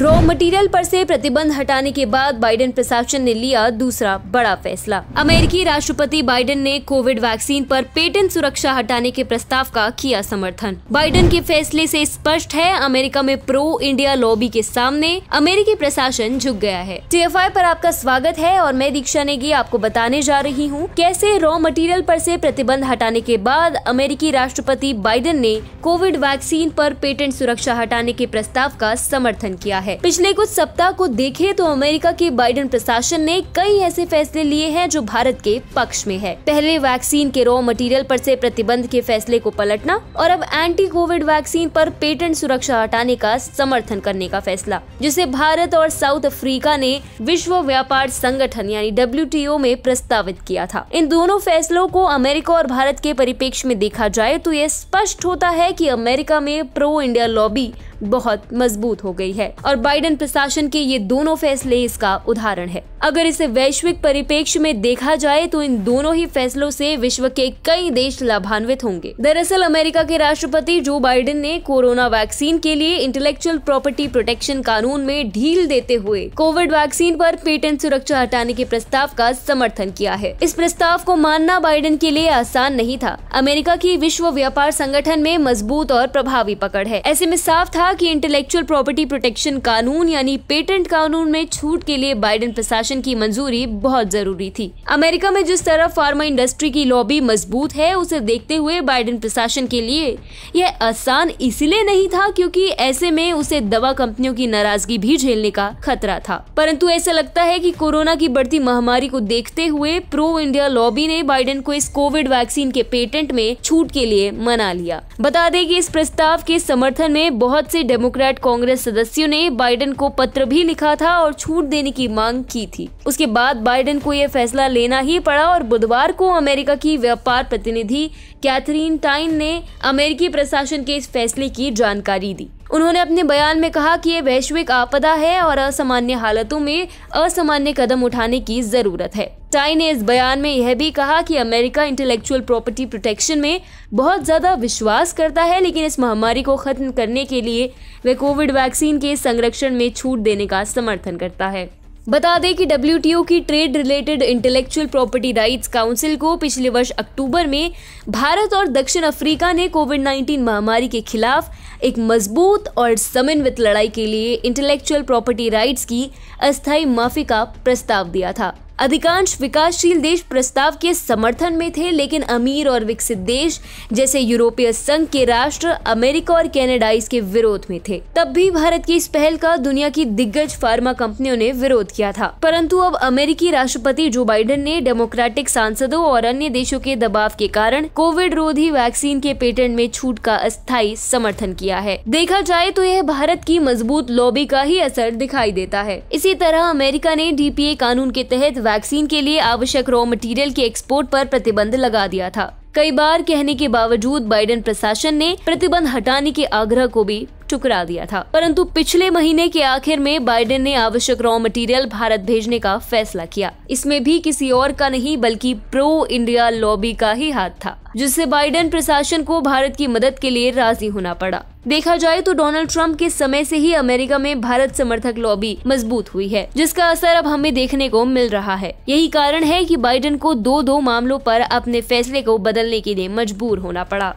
raw material पर से प्रतिबंध हटाने के बाद बाइडेन प्रशासन ने लिया दूसरा बड़ा फैसला अमेरिकी राष्ट्रपति बाइडेन ने कोविड वैक्सीन पर पेटेंट सुरक्षा हटाने के प्रस्ताव का किया समर्थन बाइडेन के फैसले से स्पष्ट है अमेरिका में प्रो इंडिया लॉबी के सामने अमेरिकी प्रशासन झुक गया है टी एफ आई आपका स्वागत है और मैं दीक्षा नेगी आपको बताने जा रही हूँ कैसे रॉ मटेरियल पर से प्रतिबंध हटाने के बाद अमेरिकी राष्ट्रपति बाइडेन ने कोविड वैक्सीन पर पेटेंट सुरक्षा हटाने के प्रस्ताव का समर्थन किया है पिछले कुछ सप्ताह को देखे तो अमेरिका के बाइडन प्रशासन ने कई ऐसे फैसले लिए हैं जो भारत के पक्ष में है पहले वैक्सीन के रॉ मटेरियल पर से प्रतिबंध के फैसले को पलटना और अब एंटी कोविड वैक्सीन पर पेटेंट सुरक्षा हटाने का समर्थन करने का फैसला जिसे भारत और साउथ अफ्रीका ने विश्व व्यापार संगठन यानी डब्ल्यू में प्रस्तावित किया था इन दोनों फैसलों को अमेरिका और भारत के परिपेक्ष में देखा जाए तो यह स्पष्ट होता है कि अमेरिका में प्रो इंडिया लॉबी बहुत मजबूत हो गई है और बाइडेन प्रशासन के ये दोनों फैसले इसका उदाहरण है अगर इसे वैश्विक परिपेक्ष में देखा जाए तो इन दोनों ही फैसलों से विश्व के कई देश लाभान्वित होंगे दरअसल अमेरिका के राष्ट्रपति जो बाइडेन ने कोरोना वैक्सीन के लिए इंटेलेक्चुअल प्रॉपर्टी प्रोटेक्शन कानून में ढील देते हुए कोविड वैक्सीन पर पेटेंट सुरक्षा हटाने के प्रस्ताव का समर्थन किया है इस प्रस्ताव को मानना बाइडेन के लिए आसान नहीं था अमेरिका की विश्व व्यापार संगठन में मजबूत और प्रभावी पकड़ है ऐसे में साफ था की इंटेलेक्चुअल प्रॉपर्टी प्रोटेक्शन कानून यानी पेटेंट कानून में छूट के लिए बाइडेन प्रशासन एक्शन की मंजूरी बहुत जरूरी थी अमेरिका में जिस तरह फार्मा इंडस्ट्री की लॉबी मजबूत है उसे देखते हुए बाइडेन प्रशासन के लिए यह आसान इसलिए नहीं था क्योंकि ऐसे में उसे दवा कंपनियों की नाराजगी भी झेलने का खतरा था परंतु ऐसा लगता है कि कोरोना की बढ़ती महामारी को देखते हुए प्रो इंडिया लॉबी ने बाइडेन को इस कोविड वैक्सीन के पेटेंट में छूट के लिए मना लिया बता दें कि इस प्रस्ताव के समर्थन में बहुत से डेमोक्रेट कांग्रेस सदस्यों ने बाइडेन को पत्र भी लिखा था और छूट देने की मांग की थी थी उसके बाद बाइडेन को यह फैसला लेना ही पड़ा और बुधवार को अमेरिका की व्यापार प्रतिनिधि कैथरीन टाइन ने अमेरिकी प्रशासन के इस फैसले की जानकारी दी उन्होंने अपने बयान में कहा कि ये वैश्विक आपदा है और असामान्य हालतों में असामान्य कदम उठाने की जरूरत है टाई ने इस बयान में यह भी कहा कि अमेरिका इंटेलेक्चुअल प्रॉपर्टी प्रोटेक्शन में बहुत ज्यादा विश्वास करता है लेकिन इस महामारी को खत्म करने के लिए वे कोविड वैक्सीन के संरक्षण में छूट देने का समर्थन करता है बता दें कि डब्ल्यू की trade related intellectual property rights council को पिछले वर्ष अक्टूबर में भारत और दक्षिण अफ्रीका ने कोविड 19 महामारी के खिलाफ एक मजबूत और समन्वित लड़ाई के लिए इंटेलेक्चुअल प्रॉपर्टी राइट्स की अस्थायी माफी का प्रस्ताव दिया था अधिकांश विकासशील देश प्रस्ताव के समर्थन में थे लेकिन अमीर और विकसित देश जैसे यूरोपीय संघ के राष्ट्र अमेरिका और कैनेडा इसके विरोध में थे तब भी भारत की इस पहल का दुनिया की दिग्गज फार्मा कंपनियों ने विरोध किया था परंतु अब अमेरिकी राष्ट्रपति जो बाइडेन ने डेमोक्रेटिक सांसदों और अन्य देशों के दबाव के कारण कोविड रोधी वैक्सीन के पेटेंट में छूट का अस्थायी समर्थन किया है देखा जाए तो यह भारत की मजबूत लॉबी का ही असर दिखाई देता है इसी तरह अमेरिका ने डीपीए कानून के तहत वैक्सीन के लिए आवश्यक रॉ मटेरियल के एक्सपोर्ट पर प्रतिबंध लगा दिया था कई बार कहने के बावजूद बाइडेन प्रशासन ने प्रतिबंध हटाने के आग्रह को भी टुकरा दिया था परंतु पिछले महीने के आखिर में बाइडेन ने आवश्यक रॉ मटेरियल भारत भेजने का फैसला किया इसमें भी किसी और का नहीं बल्कि प्रो इंडिया लॉबी का ही हाथ था जिससे बाइडेन प्रशासन को भारत की मदद के लिए राजी होना पड़ा देखा जाए तो डोनाल्ड ट्रंप के समय से ही अमेरिका में भारत समर्थक लॉबी मजबूत हुई है जिसका असर अब हमें देखने को मिल रहा है यही कारण है कि बाइडेन को दो दो मामलों पर अपने फैसले को बदलने के लिए मजबूर होना पड़ा